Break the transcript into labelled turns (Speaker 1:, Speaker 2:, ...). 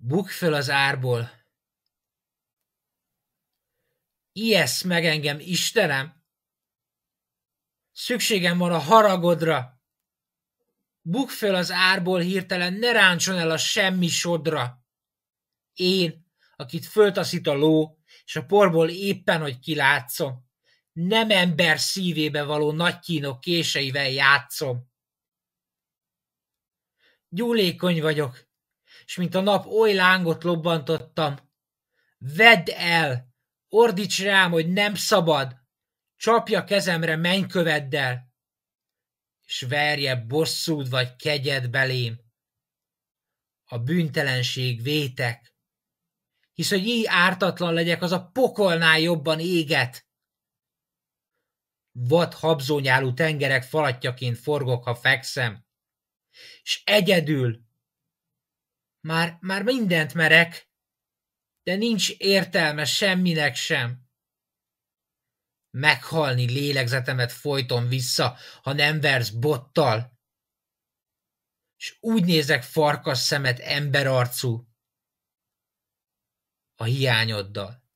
Speaker 1: Bukj föl az árból! Ijesz meg engem, Istenem! Szükségem van a haragodra! Bukj föl az árból hirtelen, ne ráncson el a semmi sodra! Én, akit föltaszít a ló, és a porból éppen, hogy kilátszom, nem ember szívébe való nagy kínok késeivel játszom. Gyúlékony vagyok, és mint a nap oly lángot lobbantottam. Vedd el! Ordíts rám, hogy nem szabad! Csapja kezemre mennyköveddel! És verje bosszúd vagy kegyed belém. A bűntelenség vétek. Hisz, hogy így ártatlan legyek, az a pokolnál jobban éget. Vad habzónyálú tengerek falatjaként forgok, ha fekszem. És egyedül, már, már mindent merek, de nincs értelme semminek sem. Meghalni lélegzetemet folyton vissza, ha nem versz bottal. És úgy nézek farkas szemet emberarcú. A hiányoddal.